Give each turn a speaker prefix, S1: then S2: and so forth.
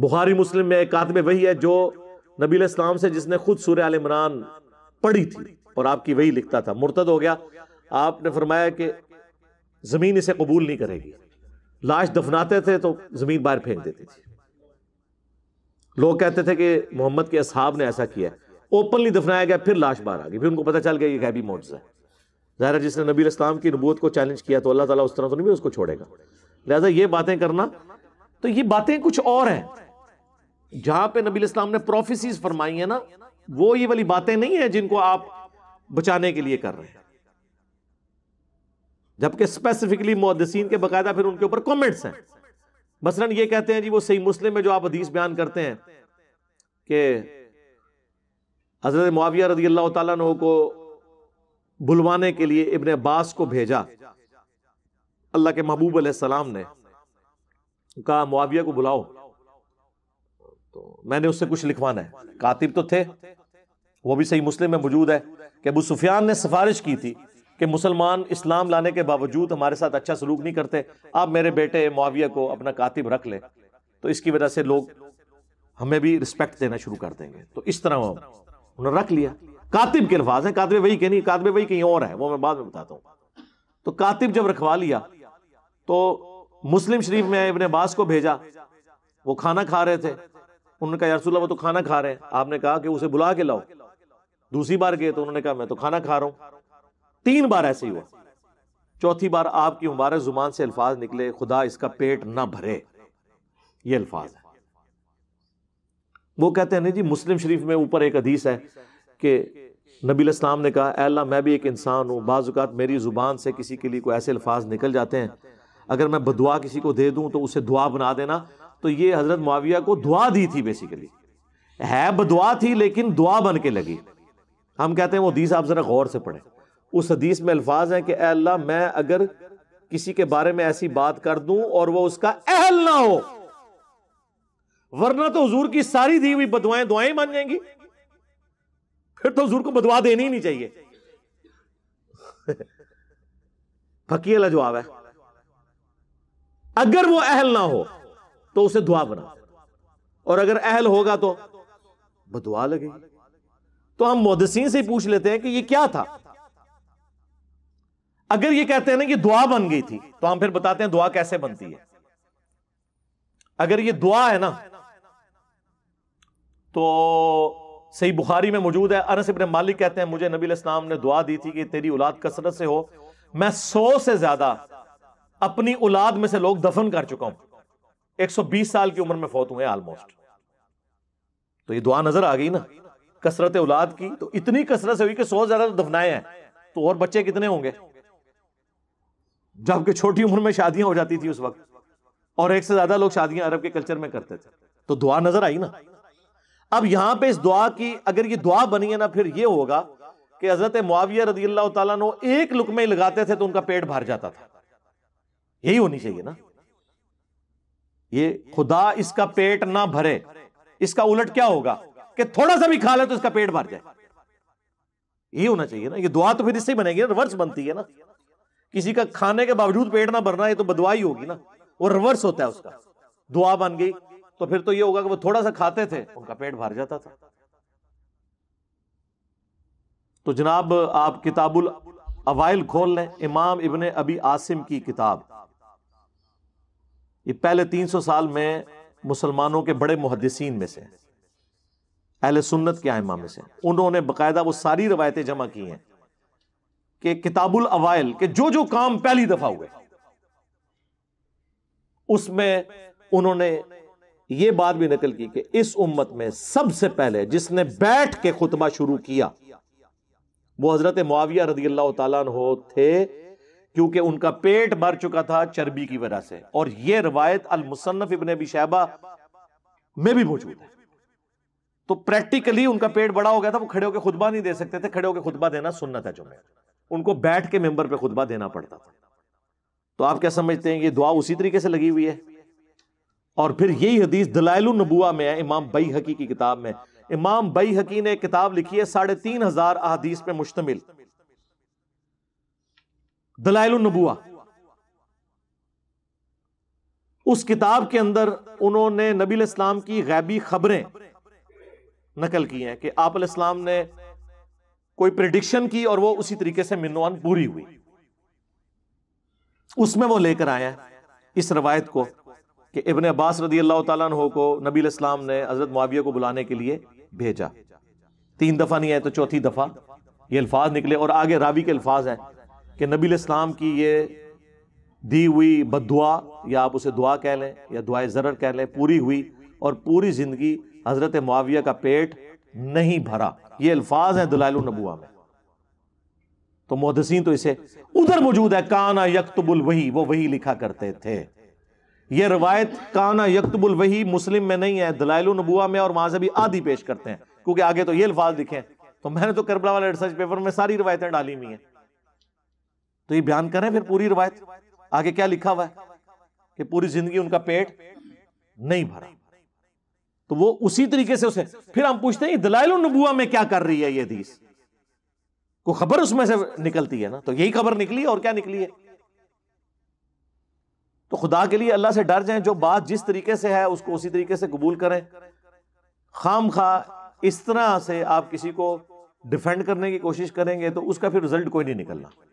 S1: बुखारी मुस्लिम में एक आदमी वही है जो नबील इस्लाम से जिसने खुद सूर्य आल इमरान पढ़ी थी और आपकी वही लिखता था मुर्तद हो गया आपने फरमाया कि ज़मीन इसे कबूल नहीं करेगी लाश दफनाते थे तो ज़मीन बाहर फेंक देती थी लोग कहते थे कि मोहम्मद के असहाब ने ऐसा किया ओपनली दफनाया गया फिर लाश बाहर आ गई फिर उनको पता चल गया ये गैबी मोड्स है ज़ाहिर जिसने नबी इस्लाम की नबूत को चैलेंज किया तो अल्लाह ताला उस तरह तो नहीं भी उसको छोड़ेगा लिहाजा ये बातें करना तो ये बातें कुछ और हैं जहां पे नबी इस्लाम ने प्रोफेसीज फरमाई है ना वो ये वाली बातें नहीं है जिनको आप बचाने के लिए कर रहे हैं जबकि स्पेसिफिकली मुहदसिन के बाकायदा फिर उनके ऊपर कमेंट्स हैं मसलन ये कहते हैं जी वो सही मुस्लिम में जो आप हदीस बयान करते हैं कि हजरत मुआविया रजी अल्लाह तु को बुलवाने के लिए इबन अब्बास को भेजा अल्लाह के महबूब सलाम ने कहा मुआविया को बुलाओ तो मैंने उससे कुछ लिखवाना है कातिब तो थे वो भी सही मुस्लिम में मौजूद है कि अबू सुफियान ने सिफारिश की थी कि मुसलमान इस्लाम लाने के बावजूद हमारे साथ अच्छा सलूक नहीं करते आप मेरे बेटे मुआविया को अपना कातिब रख ले तो इसकी वजह से लोग हमें भी रिस्पेक्ट देना शुरू कर देंगे तो इस तरह उन्होंने रख लिया कातिब के अल्फाज है कातिब वही के नहीं कातिब वही कहीं और है वो मैं बाद में बताता हूँ तो कातिब जब रखवा लिया तो मुस्लिम शरीफ में इबन अब्बास को भेजा वो खाना खा रहे थे उन्होंने कहा यारसोल्ला वो तो खाना खा रहे हैं आपने कहा कि उसे बुला के लाओ दूसरी बार गए तो उन्होंने कहा मैं तो खाना खा रहा हूँ तीन बार ऐसे ही हुआ चौथी बार आपकी मुबारक जुबान से अल्फाज निकले खुदा इसका पेट ना भरे ये अल्फाज है वो कहते हैं नहीं जी मुस्लिम शरीफ में ऊपर एक हदीस है कि नबी इस्लाम ने कहा अल्लाह मैं भी एक इंसान हूं बाजुकात मेरी ज़ुबान से किसी के लिए कोई ऐसे अल्फाज निकल जाते हैं अगर मैं बदुआ किसी को दे दूं तो उसे दुआ बना देना तो ये हजरत माविया को दुआ दी थी बेसिकली है बदुआ थी लेकिन दुआ बन के लगी हम कहते हैं वो हदीस आप ज़रा गौर से पढ़ें उस हदीस में अल्फाज है कि अल्लाह मैं अगर किसी के बारे में ऐसी बात कर दूं और वो उसका अहल ना हो वरना तो हजूर की सारी दी हुई बदवाएं दुआएं बन जाएंगी फिर तो हजूर को बदवा देनी ही नहीं चाहिए फकीला जवाब है अगर वो अहल ना हो तो उसे दुआ बना और अगर अहल होगा तो बदुआ लगे तो हम मोदसिन से पूछ लेते हैं कि ये क्या था अगर ये कहते हैं ना कि दुआ बन गई थी तो हम फिर बताते हैं दुआ कैसे बनती है अगर ये दुआ है ना तो सही बुखारी में मौजूद है अरस इब्न मालिक कहते हैं मुझे नबी इस्लाम ने दुआ दी थी कि तेरी औलाद कसरत से हो मैं सौ से ज्यादा अपनी औलाद में से लोग दफन कर चुका हूं 120 साल की उम्र में फौत हुए ऑलमोस्ट तो ये दुआ नजर आ गई ना कसरत औलाद की तो इतनी कसरत से हुई कि सौ ज्यादा तो दफनाए हैं तो और बच्चे कितने होंगे जबकि छोटी उम्र में शादियां हो जाती थी उस वक्त और एक से ज्यादा लोग शादियां अरब के कल्चर में करते थे तो दुआ नजर आई ना अब यहां पे इस दुआ की अगर ये दुआ बनी है ना फिर ये होगा कि हजरत मुआविया रजी अल्लाह तु एक लुकमे लगाते थे तो उनका पेट भर जाता था यही होनी चाहिए ना ये खुदा इसका पेट ना भरे इसका उलट क्या होगा कि थोड़ा सा भी खा ले तो इसका पेट भर जाए यही होना चाहिए ना ये दुआ तो फिर इससे बनेगी ना रिवर्स बनती है ना किसी का खाने के बावजूद पेट ना भरना ये तो बदवा ही होगी ना वो रिवर्स होता है उसका दुआ बन गई तो फिर तो ये होगा कि वो थोड़ा सा खाते थे उनका पेट भर जाता था तो जनाब आप किताबुल अवाइल खोल लें इमाम इबन अबी आसिम की किताब ये पहले तीन सौ साल में मुसलमानों के बड़े मुहदसिन में से अहल सुन्नत के आयमा में से उन्होंने बाकायदा वो सारी रवायतें जमा की हैं कि किताबुल अवाइल के जो जो काम पहली दफा हुए उसमें उन्होंने ये बात भी नकल की कि इस उम्मत में सबसे पहले जिसने बैठ के खुतबा शुरू किया वो हजरत मुआविया रदी थे क्योंकि उनका पेट भर चुका था चर्बी की वजह से और यह रवायत अल मुसन्फ इबन अबी शहबा में भी मौजूद है तो प्रैक्टिकली उनका पेट बड़ा हो गया था वो खड़े होकर खुतबा नहीं दे सकते थे खड़े होकर खुतबा देना सुनना था जुम्मे उनको बैठ के मेंबर पे खुतबा देना पड़ता था तो आप क्या समझते हैं ये दुआ उसी तरीके से लगी हुई है और फिर यही हदीस दलाइल नबुआ में है इमाम बई हकी की किताब में इमाम बई हकी ने किताब लिखी है साढ़े तीन हजार अहदीस पे मुश्तमिल दलाइल नबुआ उस किताब के अंदर उन्होंने नबी इस्लाम की गैबी खबरें नकल की हैं कि आप इस्लाम ने कोई प्रिडिक्शन की और वो उसी तरीके से मिनवान पूरी हुई उसमें वो लेकर आए हैं इस रवायत को कि इबन अब्बास रदी अल्लाह तु को नबी इस्लाम ने हजरत मुआविया को बुलाने के लिए भेजा तीन दफ़ा नहीं आए तो चौथी दफ़ा ये अल्फाज निकले और आगे रावी के अल्फाज हैं कि नबी इस्लाम की ये दी हुई बदुआ या आप उसे दुआ कह लें या दुआ ज़र कह लें पूरी हुई और पूरी ज़िंदगी हज़रत मुआविया का पेट नहीं भरा ये अल्फाज हैं दुलाल नबुआ में तो मोहदसिन तो इसे उधर मौजूद है काना यकतबुल वही वो वही लिखा करते थे ये रवायत काना यकतबुल वही मुस्लिम में नहीं है दलाइल नबुआ में और वहां से भी आधी पेश करते हैं क्योंकि आगे तो ये अल्फाज लिखे हैं तो मैंने तो करबला वाले रिसर्च पेपर में सारी रवायतें डाली हुई हैं तो ये बयान करें फिर पूरी रिवायत आगे क्या लिखा हुआ है कि पूरी जिंदगी उनका पेट नहीं भरा तो वो उसी तरीके से उसे फिर हम पूछते हैं दलाइल नबुआ में क्या कर रही है ये दीस को खबर उसमें से निकलती है ना तो यही खबर निकली और क्या निकली है तो खुदा के लिए अल्लाह से डर जाए जो बात जिस तरीके से है उसको उसी तरीके से कबूल करें खाम खा इस तरह से आप किसी को डिफेंड करने की कोशिश करेंगे तो उसका फिर रिजल्ट कोई नहीं निकलना